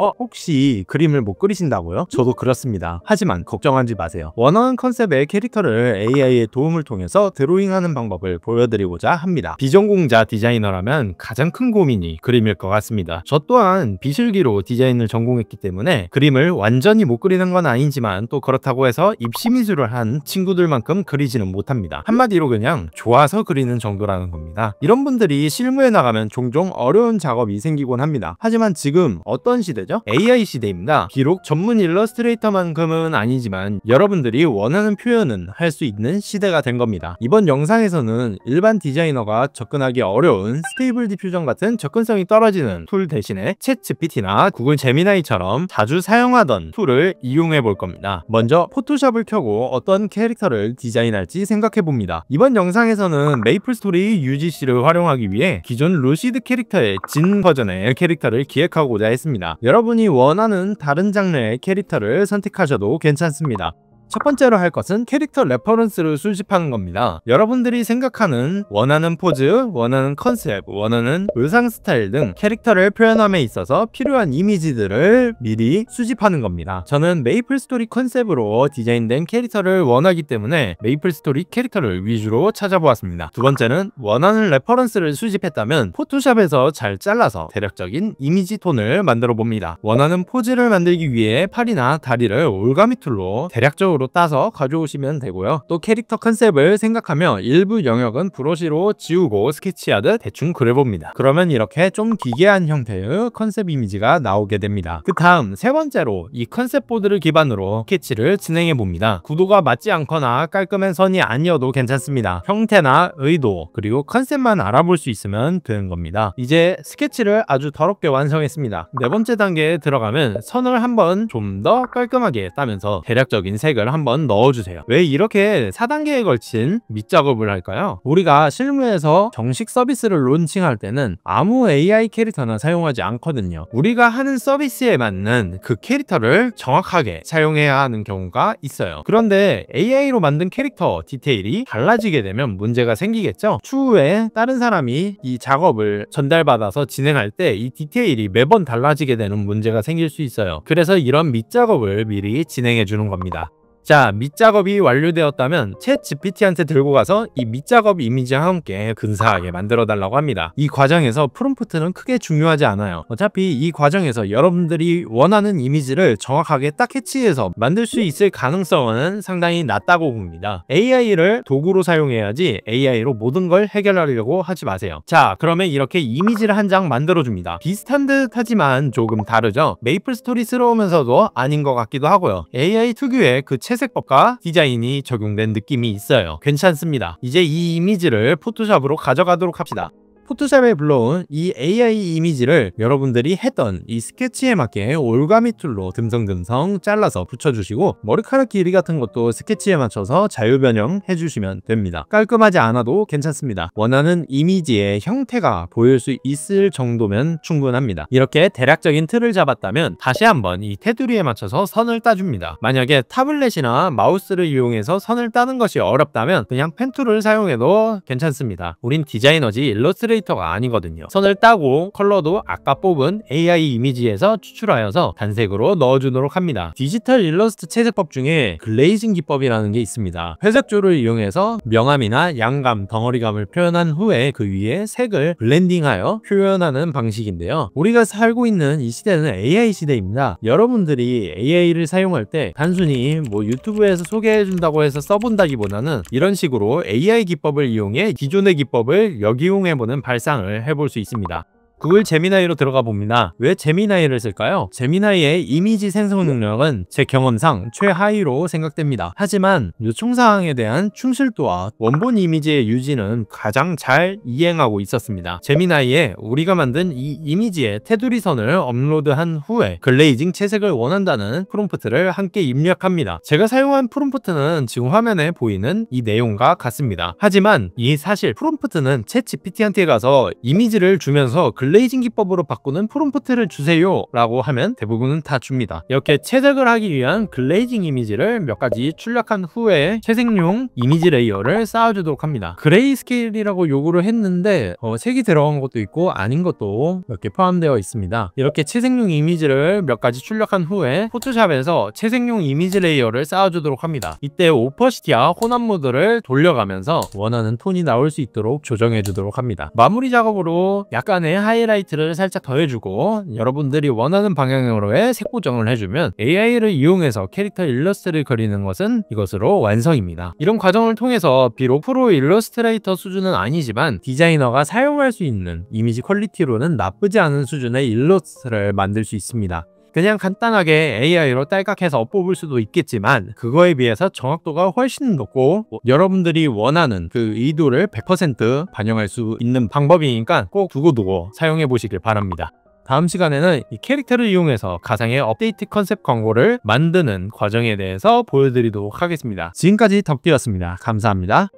어? 혹시 그림을 못 그리신다고요? 저도 그렇습니다. 하지만 걱정하지 마세요. 원어원 컨셉의 캐릭터를 AI의 도움을 통해서 드로잉하는 방법을 보여드리고자 합니다. 비전공자 디자이너라면 가장 큰 고민이 그림일 것 같습니다. 저 또한 비실기로 디자인을 전공했기 때문에 그림을 완전히 못 그리는 건 아니지만 또 그렇다고 해서 입시미술을 한 친구들만큼 그리지는 못합니다. 한마디로 그냥 좋아서 그리는 정도라는 겁니다. 이런 분들이 실무에 나가면 종종 어려운 작업이 생기곤 합니다. 하지만 지금 어떤 시대 되죠? AI 시대입니다. 비록 전문 일러스트레이터만큼은 아니지만 여러분들이 원하는 표현은 할 수 있는 시대가 된 겁니다. 이번 영상에서는 일반 디자이너가 접근하기 어려운 스테이블 디퓨전 같은 접근성이 떨어지는 툴 대신에 챗 GPT나 구글 제미나이처럼 자주 사용하던 툴을 이용해 볼 겁니다. 먼저 포토샵을 켜고 어떤 캐릭터를 디자인할지 생각해 봅니다. 이번 영상에서는 메이플 스토리 UGC를 활용하기 위해 기존 루시드 캐릭터의 진 버전의 캐릭터를 기획하고자 했습니다. 여러분이 원하는 다른 장르의 캐릭터를 선택하셔도 괜찮습니다. 첫 번째로 할 것은 캐릭터 레퍼런스를 수집하는 겁니다. 여러분들이 생각하는 원하는 포즈, 원하는 컨셉, 원하는 의상 스타일 등 캐릭터를 표현함에 있어서 필요한 이미지들을 미리 수집하는 겁니다. 저는 메이플 스토리 컨셉으로 디자인된 캐릭터를 원하기 때문에 메이플 스토리 캐릭터를 위주로 찾아보았습니다. 두 번째는 원하는 레퍼런스를 수집했다면 포토샵에서 잘 잘라서 대략적인 이미지 톤을 만들어 봅니다. 원하는 포즈를 만들기 위해 팔이나 다리를 올가미 툴로 대략적으로 영역로 따서 가져오시면 되고요. 또 캐릭터 컨셉을 생각하며 일부 영역은 브러쉬로 지우고 스케치하듯 대충 그려봅니다. 그러면 이렇게 좀 기괴한 형태의 컨셉 이미지가 나오게 됩니다. 그 다음 세 번째로 이 컨셉 보드를 기반으로 스케치를 진행해 봅니다. 구도가 맞지 않거나 깔끔한 선이 아니어도 괜찮습니다. 형태나 의도 그리고 컨셉만 알아볼 수 있으면 되는 겁니다. 이제 스케치를 아주 더럽게 완성했습니다. 네 번째 단계에 들어가면 선을 한번 좀 더 깔끔하게 따면서 대략적인 색을 단자 한번 넣어주세요. 왜 이렇게 4단계에 걸친 밑작업을 할까요? 우리가 실무에서 정식 서비스를 론칭할 때는 아무 AI 캐릭터나 사용하지 않거든요. 우리가 하는 서비스에 맞는 그 캐릭터를 정확하게 사용해야 하는 경우가 있어요. 그런데 AI로 만든 캐릭터 디테일이 달라지게 되면 문제가 생기겠죠? 추후에 다른 사람이 이 작업을 전달받아서 진행할 때 이 디테일이 매번 달라지게 되는 문제가 생길 수 있어요. 그래서 이런 밑작업을 미리 진행해 주는 겁니다. 자, 밑작업이 완료되었다면 챗 GPT한테 들고 가서 이 밑작업 이미지와 함께 근사하게 만들어 달라고 합니다. 이 과정에서 프롬프트는 크게 중요하지 않아요. 어차피 이 과정에서 여러분들이 원하는 이미지를 정확하게 딱해치해서 만들 수 있을 가능성은 상당히 낮다고 봅니다. AI를 도구로 사용해야지 AI로 모든 걸 해결하려고 하지 마세요. 자, 그러면 이렇게 이미지를 한 장 만들어줍니다. 비슷한 듯 하지만 조금 다르죠? 메이플 스토리스러우면서도 아닌 것 같기도 하고요. AI 특유의 그 채. 회색과 디자인이 적용된 느낌이 있어요. 괜찮습니다. 이제 이 이미지를 포토샵으로 가져가도록 합시다. 포토샵에 불러온 이 AI 이미지를 여러분들이 했던 이 스케치에 맞게 올가미 툴로 듬성듬성 잘라서 붙여주시고 머리카락 길이 같은 것도 스케치에 맞춰서 자유 변형 해주시면 됩니다. 깔끔하지 않아도 괜찮습니다. 원하는 이미지의 형태가 보일 수 있을 정도면 충분합니다. 이렇게 대략적인 틀을 잡았다면 다시 한번 이 테두리에 맞춰서 선을 따줍니다. 만약에 타블렛이나 마우스를 이용해서 선을 따는 것이 어렵다면 그냥 펜툴을 사용해도 괜찮습니다. 우린 디자이너지 일러스트레이 크리에이터가 아니거든요. 선을 따고 컬러도 아까 뽑은 AI 이미지에서 추출하여서 단색으로 넣어주도록 합니다. 디지털 일러스트 채색법 중에 글레이징 기법이라는 게 있습니다. 회색조를 이용해서 명암이나 양감, 덩어리감을 표현한 후에 그 위에 색을 블렌딩하여 표현하는 방식인데요. 우리가 살고 있는 이 시대는 AI 시대입니다. 여러분들이 AI를 사용할 때 단순히 뭐 유튜브에서 소개해준다고 해서 써본다기보다는 이런 식으로 AI 기법을 이용해 기존의 기법을 역이용해보는 발상을 해볼 수 있습니다. 구글 제미나이로 들어가 봅니다. 왜 제미나이를 쓸까요? 제미나이의 이미지 생성 능력은 제 경험상 최하위로 생각됩니다. 하지만 요청사항에 대한 충실도와 원본 이미지의 유지는 가장 잘 이행하고 있었습니다. 제미나이에 우리가 만든 이 이미지의 테두리선을 업로드한 후에 글레이징 채색을 원한다는 프롬프트를 함께 입력합니다. 제가 사용한 프롬프트는 지금 화면에 보이는 이 내용과 같습니다. 하지만 이 사실 프롬프트는 챗 GPT한테 가서 이미지를 주면서 글 글레이징 기법으로 바꾸는 프롬프트를 주세요 라고 하면 대부분은 다 줍니다. 이렇게 채색을 하기 위한 글레이징 이미지를 몇 가지 출력한 후에 채색용 이미지 레이어를 쌓아주도록 합니다. 그레이 스케일이라고 요구를 했는데 어, 색이 들어간 것도 있고 아닌 것도 몇 개 포함되어 있습니다. 이렇게 채색용 이미지를 몇 가지 출력한 후에 포토샵에서 채색용 이미지 레이어를 쌓아주도록 합니다. 이때 오퍼시티와 혼합 모드를 돌려가면서 원하는 톤이 나올 수 있도록 조정해 주도록 합니다. 마무리 작업으로 약간의 하이 하이라이트를 살짝 더해주고 여러분들이 원하는 방향으로의 색 보정을 해주면 AI를 이용해서 캐릭터 일러스트를 그리는 것은 이것으로 완성입니다. 이런 과정을 통해서 비록 프로 일러스트레이터 수준은 아니지만 디자이너가 사용할 수 있는 이미지 퀄리티로는 나쁘지 않은 수준의 일러스트를 만들 수 있습니다. 그냥 간단하게 AI로 딸깍해서 뽑을 수도 있겠지만 그거에 비해서 정확도가 훨씬 높고 여러분들이 원하는 그 의도를 100% 반영할 수 있는 방법이니까 꼭 두고두고 사용해 보시길 바랍니다. 다음 시간에는 이 캐릭터를 이용해서 가상의 업데이트 컨셉 광고를 만드는 과정에 대해서 보여드리도록 하겠습니다. 지금까지 덕비였습니다 감사합니다.